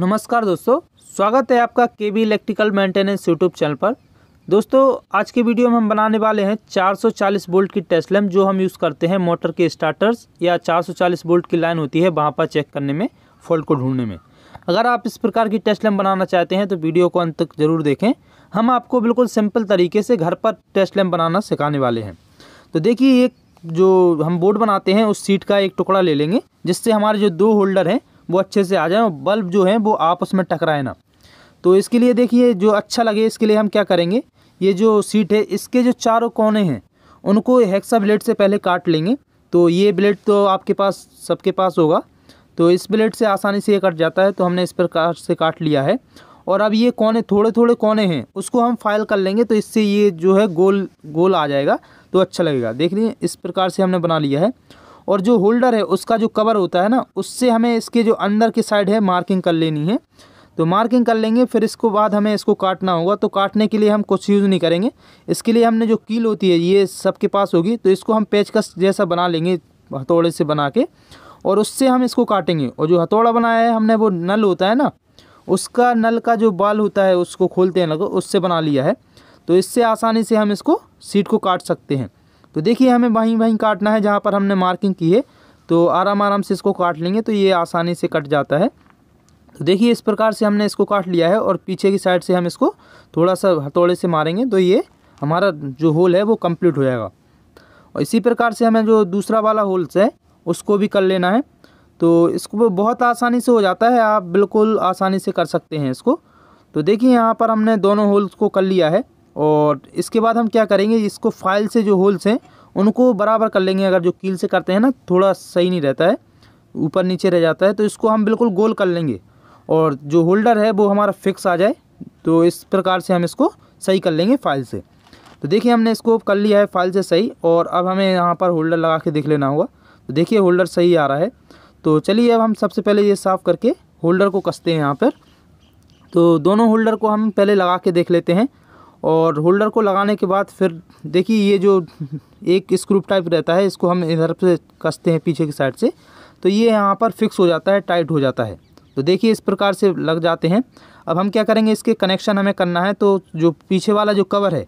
नमस्कार दोस्तों स्वागत है आपका K B electrical maintenance YouTube channel पर दोस्तों आज के वीडियो में हम बनाने वाले हैं 440 वोल्ट की टेस्ट जो हम यूज़ करते हैं मोटर के स्टार्टर्स या 440 वोल्ट की लाइन होती है वहाँ पर चेक करने में फॉल्ट को ढूंढने में अगर आप इस प्रकार की टेस्ट बनाना चाहते हैं तो वीडियो को अंत तक जरूर देखें हम आपको बिल्कुल सिंपल तरीके से घर पर टेस्ट लैम्प बनाना सिखाने वाले हैं तो देखिए एक जो हम बोर्ड बनाते हैं उस सीट का एक टुकड़ा ले लेंगे जिससे हमारे जो दो होल्डर हैं वो अच्छे से आ जाए और बल्ब जो है वो आपस में टकराए ना तो इसके लिए देखिए जो अच्छा लगे इसके लिए हम क्या करेंगे ये जो सीट है इसके जो चारों कोने हैं उनको हेक्सा ब्लेड से पहले काट लेंगे तो ये ब्लेड तो आपके पास सबके पास होगा तो इस ब्लेड से आसानी से ये कट जाता है तो हमने इस प्रकार से काट लिया है और अब ये कोने थोड़े थोड़े कोने हैं उसको हम फाइल कर लेंगे तो इससे ये जो है गोल गोल आ जाएगा तो अच्छा लगेगा देख लीजिए इस प्रकार से हमने बना लिया है और जो होल्डर है उसका जो कवर होता है ना उससे हमें इसके जो अंदर की साइड है मार्किंग कर लेनी है तो मार्किंग कर लेंगे फिर इसको बाद हमें इसको काटना होगा तो काटने के लिए हम कुछ यूज़ नहीं करेंगे इसके लिए हमने जो कील होती है ये सबके पास होगी तो इसको हम पेचकस जैसा बना लेंगे हथौड़े से बना के और उससे हम इसको काटेंगे और जो हथौड़ा बनाया है हमने वो नल होता है ना उसका नल का जो बाल होता है उसको खोलते हैं लगो उससे बना लिया है तो इससे आसानी से हम इसको सीट को काट सकते हैं तो देखिए हमें वहीं वहीं काटना है जहाँ पर हमने मार्किंग की है तो आराम आराम से इसको काट लेंगे तो ये आसानी से कट जाता है तो देखिए इस प्रकार से हमने इसको काट लिया है और पीछे की साइड से हम इसको थोड़ा सा हथौड़े से मारेंगे तो ये हमारा जो होल है वो कम्प्लीट हो जाएगा और इसी प्रकार से हमें जो दूसरा वाला होल्स है उसको भी कर लेना है तो इसको बहुत आसानी से हो जाता है आप बिल्कुल आसानी से कर सकते हैं इसको तो देखिए यहाँ पर हमने दोनों होल्स को कर लिया है और इसके बाद हम क्या करेंगे इसको फाइल से जो होल्स हैं उनको बराबर कर लेंगे अगर जो कील से करते हैं ना थोड़ा सही नहीं रहता है ऊपर नीचे रह जाता है तो इसको हम बिल्कुल गोल कर लेंगे और जो होल्डर है वो हमारा फिक्स आ जाए तो इस प्रकार से हम इसको सही कर लेंगे फाइल से तो देखिए हमने इसको कर लिया है फाइल से सही और अब हमें यहाँ पर होल्डर लगा के देख लेना होगा तो देखिए होल्डर सही आ रहा है तो चलिए अब हम सबसे पहले ये साफ़ करके होल्डर को कसते हैं यहाँ पर तो दोनों होल्डर को हम पहले लगा के देख लेते हैं और होल्डर को लगाने के बाद फिर देखिए ये जो एक स्क्रूप टाइप रहता है इसको हम इधर से कसते हैं पीछे की साइड से तो ये यहाँ पर फिक्स हो जाता है टाइट हो जाता है तो देखिए इस प्रकार से लग जाते हैं अब हम क्या करेंगे इसके कनेक्शन हमें करना है तो जो पीछे वाला जो कवर है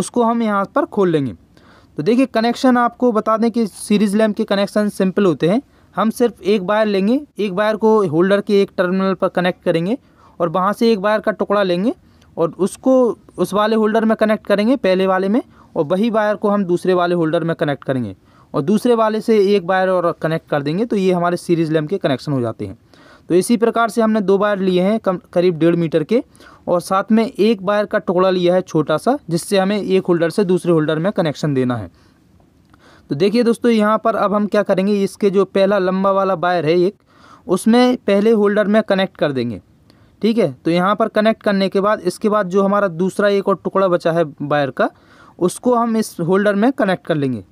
उसको हम यहाँ पर खोल लेंगे तो देखिए कनेक्शन आपको बता दें कि सीरीज़ लैम्प के कनेक्शन सिंपल होते हैं हम सिर्फ एक वायर लेंगे एक वायर को होल्डर के एक टर्मिनल पर कनेक्ट करेंगे और वहाँ से एक वायर का टुकड़ा लेंगे और उसको उस वाले होल्डर में कनेक्ट करेंगे पहले वाले में और वही वायर को हम दूसरे वाले होल्डर में कनेक्ट करेंगे और दूसरे वाले से एक वायर और कनेक्ट कर देंगे तो ये हमारे सीरीज लैम्प के कनेक्शन हो जाते हैं तो इसी प्रकार से हमने दो वायर लिए हैं कम करीब डेढ़ मीटर के और साथ में एक वायर का टुकड़ा लिया है छोटा सा जिससे हमें एक होल्डर से दूसरे होल्डर में कनेक्शन देना है तो देखिए दोस्तों यहाँ पर अब हम क्या करेंगे इसके जो पहला लंबा वाला वायर है एक उसमें पहले होल्डर में कनेक्ट कर देंगे ठीक है तो यहाँ पर कनेक्ट करने के बाद इसके बाद जो हमारा दूसरा एक और टुकड़ा बचा है वायर का उसको हम इस होल्डर में कनेक्ट कर लेंगे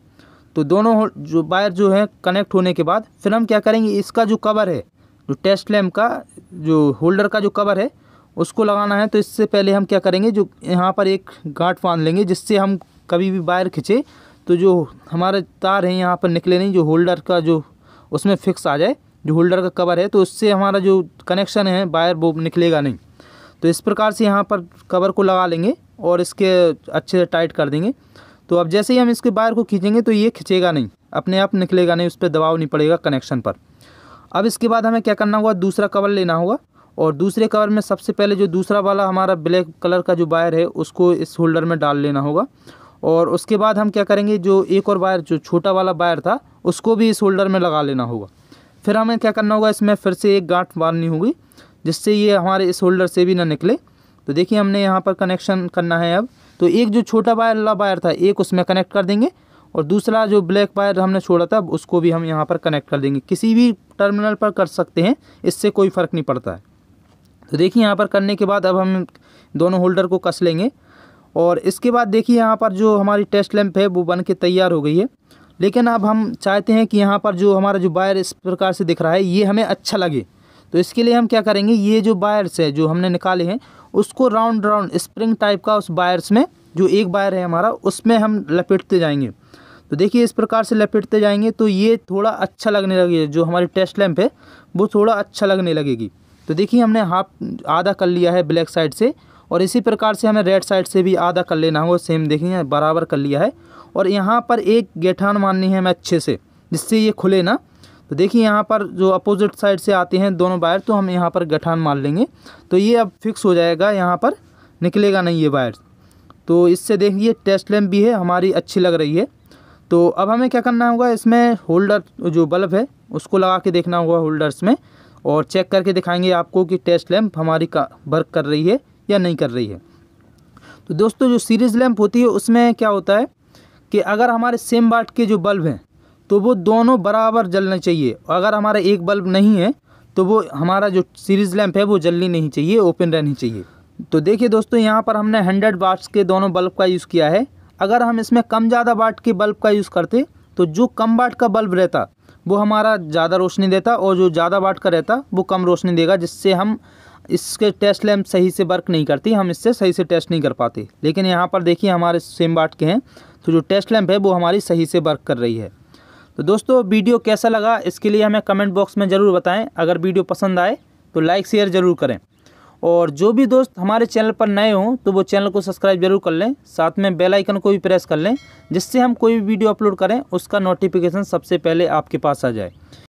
तो दोनों जो वायर जो है कनेक्ट होने के बाद फिर हम क्या करेंगे इसका जो कवर है जो टेस्ट लैम्प का जो होल्डर का जो कवर है उसको लगाना है तो इससे पहले हम क्या करेंगे जो यहाँ पर एक गांठ बांध लेंगे जिससे हम कभी भी वायर खींचे तो जो हमारे तार हैं यहाँ पर निकले नहीं जो होल्डर का जो उसमें फिक्स आ जाए जो होल्डर का कवर है तो उससे हमारा जो कनेक्शन है वायर वो निकलेगा नहीं तो इस प्रकार से यहाँ पर कवर को लगा लेंगे और इसके अच्छे से टाइट कर देंगे तो अब जैसे ही हम इसके वायर को खींचेंगे तो ये खींचेगा नहीं अपने आप निकलेगा नहीं उस पर दबाव नहीं पड़ेगा कनेक्शन पर अब इसके बाद हमें क्या करना होगा दूसरा कवर लेना होगा और दूसरे कवर में सबसे पहले जो दूसरा वाला हमारा ब्लैक कलर का जो वायर है उसको इस होल्डर में डाल लेना होगा और उसके बाद हम क्या करेंगे जो एक और वायर जो छोटा वाला वायर था उसको भी इस होल्डर में लगा लेना होगा फिर हमें क्या करना होगा इसमें फिर से एक गांठ मारनी होगी जिससे ये हमारे इस होल्डर से भी ना निकले तो देखिए हमने यहाँ पर कनेक्शन करना है अब तो एक जो छोटा वायर वाला वायर था एक उसमें कनेक्ट कर देंगे और दूसरा जो ब्लैक वायर हमने छोड़ा था उसको भी हम यहाँ पर कनेक्ट कर देंगे किसी भी टर्मिनल पर कर सकते हैं इससे कोई फ़र्क नहीं पड़ता है तो देखिए यहाँ पर करने के बाद अब हम दोनों होल्डर को कस लेंगे और इसके बाद देखिए यहाँ पर जो हमारी टेस्ट लैंप है वो बन के तैयार हो गई है लेकिन अब हम चाहते हैं कि यहाँ पर जो हमारा जो बायर इस प्रकार से दिख रहा है ये हमें अच्छा लगे तो इसके लिए हम क्या करेंगे ये जो बायर्स है जो हमने निकाले हैं उसको राउंड राउंड स्प्रिंग टाइप का उस बायर्स में जो एक बायर है हमारा उसमें हम लपेटते जाएंगे तो देखिए इस प्रकार से लपेटते जाएंगे तो ये थोड़ा अच्छा लगने लगेगा जो हमारी टेस्ट लैम्प है वो थोड़ा अच्छा लगने लगेगी तो देखिए हमने हाफ आधा कर लिया है ब्लैक साइड से और इसी प्रकार से हमें रेड साइड से भी आधा कर लेना होगा सेम देखिए बराबर कर लिया है और यहाँ पर एक गेठान माननी है हमें अच्छे से जिससे ये खुले ना तो देखिए यहाँ पर जो अपोजिट साइड से आते हैं दोनों वायर तो हम यहाँ पर गठान मार लेंगे तो ये अब फिक्स हो जाएगा यहाँ पर निकलेगा नहीं ये वायर तो इससे देखिए टेस्ट लैम्प भी है हमारी अच्छी लग रही है तो अब हमें क्या करना होगा इसमें होल्डर जो बल्ब है उसको लगा के देखना होगा होल्डर्स में और चेक करके दिखाएंगे आपको कि टेस्ट लैम्प हमारी का वर्क कर रही है या नहीं कर रही है तो दोस्तों जो सीरीज़ लैम्प होती है उसमें क्या होता है कि अगर हमारे सेम बाट के जो बल्ब हैं तो वो दोनों बराबर जलने चाहिए अगर हमारा एक बल्ब नहीं है तो वो हमारा जो सीरीज़ लैम्प है वो जलनी नहीं चाहिए ओपन रहनी चाहिए तो देखिए दोस्तों यहाँ पर हमने हंड्रेड बाट्स के दोनों बल्ब का यूज़ किया है अगर हम इसमें कम ज़्यादा बाट के बल्ब का यूज़ करते तो जो कम बाट का बल्ब रहता वो हमारा ज़्यादा रोशनी देता और जो ज़्यादा बाट का रहता वो कम रोशनी देगा जिससे हम इसके टेस्ट लैम्प सही से वर्क नहीं करती हम इससे सही से टेस्ट नहीं कर पाते लेकिन यहाँ पर देखिए हमारे सेम बाट के हैं तो जो टेस्ट लैम्प है वो हमारी सही से वर्क कर रही है तो दोस्तों वीडियो कैसा लगा इसके लिए हमें कमेंट बॉक्स में ज़रूर बताएं अगर वीडियो पसंद आए तो लाइक शेयर ज़रूर करें और जो भी दोस्त हमारे चैनल पर नए हों तो वो चैनल को सब्सक्राइब जरूर कर लें साथ में बेल आइकन को भी प्रेस कर लें जिससे हम कोई भी वीडियो अपलोड करें उसका नोटिफिकेशन सबसे पहले आपके पास आ जाए